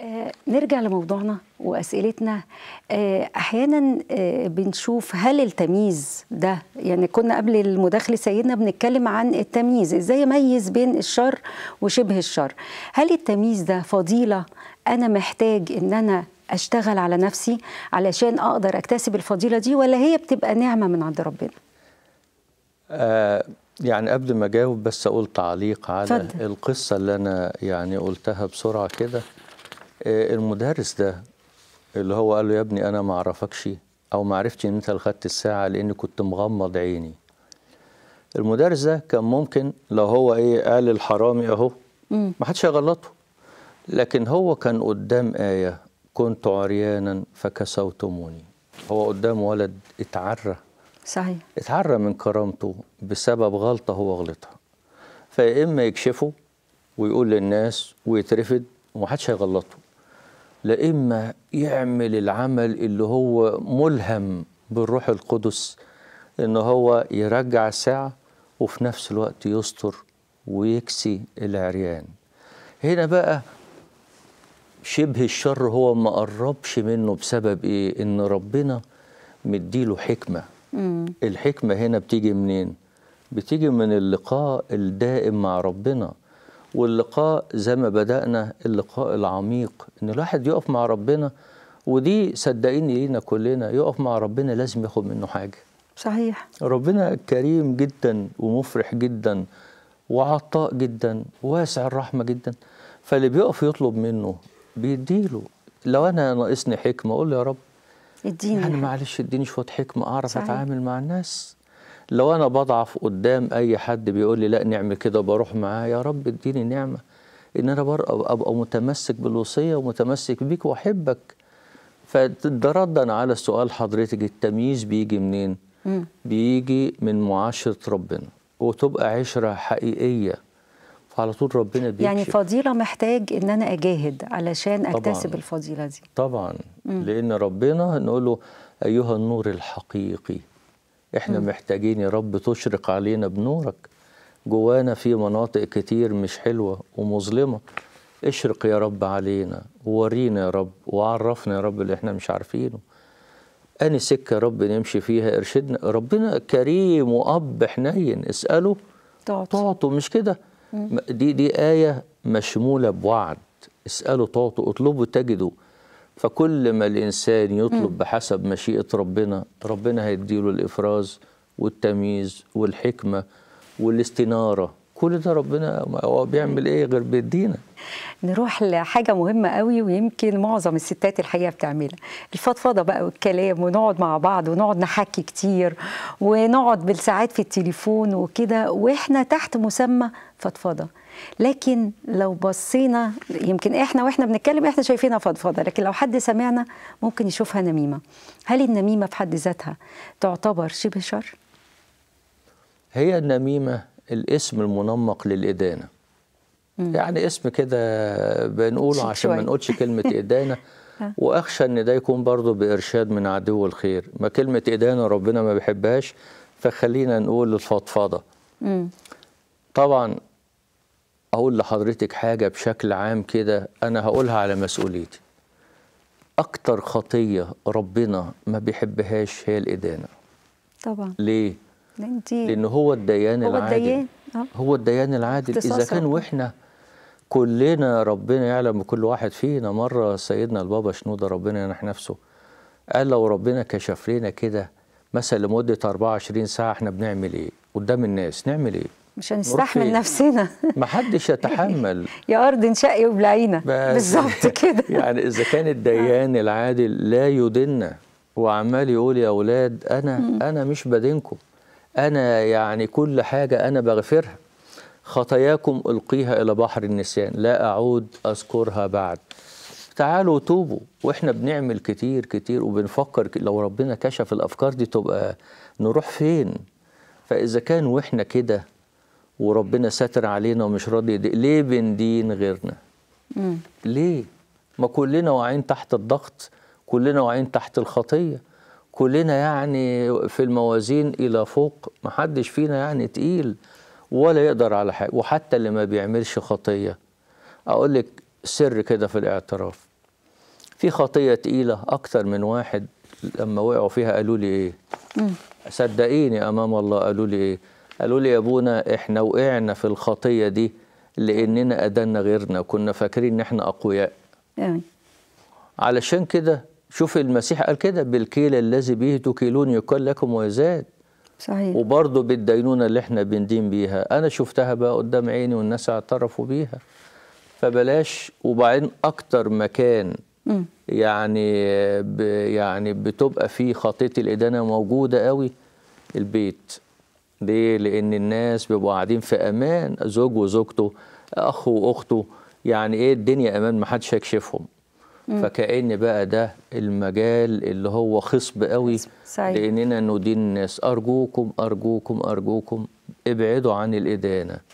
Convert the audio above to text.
آه، نرجع لموضوعنا واسئلتنا آه، احيانا آه، بنشوف هل التمييز ده يعني كنا قبل المداخله سيدنا بنتكلم عن التمييز ازاي اميز بين الشر وشبه الشر هل التمييز ده فضيله انا محتاج ان انا اشتغل على نفسي علشان اقدر اكتسب الفضيله دي ولا هي بتبقى نعمه من عند ربنا آه يعني قبل ما اجاوب بس اقول تعليق على فضل. القصه اللي انا يعني قلتها بسرعه كده آه، المدرس ده اللي هو قال له يا ابني انا ما اعرفكش او ما عرفتش ان انت خدت الساعه لان كنت مغمض عيني المدرس ده كان ممكن لو هو ايه قال الحرامي اهو ما حدش هيغلطه لكن هو كان قدام ايه كنت عريانا فكسوتموني هو قدام ولد اتعرى صحيح اتعرى من كرامته بسبب غلطه هو غلطها فيا اما يكشفه ويقول للناس ويترفد ومحدش هيغلطه لا إما يعمل العمل اللي هو ملهم بالروح القدس إن هو يرجع ساعة وفي نفس الوقت يستر ويكسي العريان هنا بقى شبه الشر هو ما قربش منه بسبب ايه ان ربنا مديله حكمه مم. الحكمه هنا بتيجي منين بتيجي من اللقاء الدائم مع ربنا واللقاء زي ما بدأنا اللقاء العميق إن الواحد يقف مع ربنا ودي صدقيني لينا كلنا يقف مع ربنا لازم ياخد منه حاجة صحيح ربنا كريم جدا ومفرح جدا وعطاء جدا واسع الرحمة جدا فاللي بيقف يطلب منه بيديله لو أنا ناقصني حكمة أقول له يا رب اديني يعني معلش اديني شوية حكمة أعرف صحيح. أتعامل مع الناس لو انا بضعف قدام اي حد بيقول لي لا نعمل كده وبروح معاه يا رب اديني نعمه ان انا ابقى متمسك بالوصيه ومتمسك بيك واحبك فده ردا على سؤال حضرتك التمييز بيجي منين؟ مم. بيجي من معاشره ربنا وتبقى عشره حقيقيه فعلى طول ربنا بيكشف يعني فضيله محتاج ان انا اجاهد علشان اكتسب طبعًا الفضيله دي طبعا مم. لان ربنا نقول له ايها النور الحقيقي احنا م. محتاجين يا رب تشرق علينا بنورك جوانا في مناطق كتير مش حلوة ومظلمة اشرق يا رب علينا وورينا يا رب وعرفنا يا رب اللي احنا مش عارفينه أني سكة يا رب نمشي فيها ارشدنا ربنا كريم وأب حنين اسأله تعطوا مش كده دي دي آية مشمولة بوعد اسأله تعطوا اطلبوا تجدوا فكل ما الإنسان يطلب بحسب مشيئة ربنا ربنا هيديله الإفراز والتمييز والحكمة والاستنارة كل ده ربنا هو بيعمل ايه غير بيدينا نروح لحاجه مهمه قوي ويمكن معظم الستات الحقيقه بتعملها الفضفضه بقى والكلام ونقعد مع بعض ونقعد نحكي كتير ونقعد بالساعات في التليفون وكده واحنا تحت مسمى فضفضه لكن لو بصينا يمكن احنا واحنا بنتكلم احنا شايفينها فضفضه لكن لو حد سمعنا ممكن يشوفها نميمه هل النميمه في حد ذاتها تعتبر شبه شر هي النميمه الاسم المنمق للإدانة مم. يعني اسم كده بنقوله عشان ما نقولش كلمة إدانة اه. وأخشى إن ده يكون برضه بإرشاد من عدو الخير ما كلمة إدانة ربنا ما بيحبهاش فخلينا نقول الفضفضة طبعا أقول لحضرتك حاجة بشكل عام كده أنا هقولها على مسؤوليتي أكتر خطية ربنا ما بيحبهاش هي الإدانة طبعا ليه؟ دي. لان هو الديان هو العادل الديان. آه. هو الديان العادل اذا كان واحنا كلنا ربنا يعلم بكل واحد فينا مره سيدنا البابا شنوده ربنا ينح نفسه قال لو ربنا كشف لنا كده مثلا لمده 24 ساعه احنا بنعمل ايه قدام الناس نعمل ايه مش هنستحمل نفسنا محدش يتحمل يا ارض انشقي وبلعينا بالظبط كده يعني اذا كان الديان آه. العادل لا يدنا وعمال يقول يا اولاد انا انا مش بدينكم أنا يعني كل حاجة أنا بغفرها خطاياكم ألقيها إلى بحر النسيان لا أعود أذكرها بعد تعالوا توبوا واحنا بنعمل كتير كتير وبنفكر لو ربنا كشف الافكار دي تبقى نروح فين فاذا كان واحنا كده وربنا ساتر علينا ومش راضي ليه بندين غيرنا ليه ما كلنا واعين تحت الضغط كلنا واعين تحت الخطيه كلنا يعني في الموازين الى فوق محدش فينا يعني تقيل ولا يقدر على حاجه وحتى اللي ما بيعملش خطيه اقول لك سر كده في الاعتراف في خطيه تقيله اكتر من واحد لما وقعوا فيها قالوا لي ايه صدقيني امام الله قالوا لي ايه قالوا لي يا ابونا احنا وقعنا في الخطيه دي لاننا ادنا غيرنا كنا فاكرين ان احنا اقوياء علشان كده شوف المسيح قال كده بالكيل الذي به تكيلون يقال لكم ويزاد صحيح وبرضه بالدينونة اللي احنا بندين بيها أنا شفتها بقى قدام عيني والناس اعترفوا بيها فبلاش وبعدين أكتر مكان يعني ب يعني بتبقى فيه خطية الإدانة موجودة قوي البيت ليه؟ لأن الناس بيبقوا قاعدين في أمان زوج وزوجته أخ وأخته يعني إيه الدنيا أمان محدش هيكشفهم فكأن بقى ده المجال اللي هو خصب قوي سعيد. لأننا ندين الناس أرجوكم أرجوكم أرجوكم ابعدوا عن الإدانة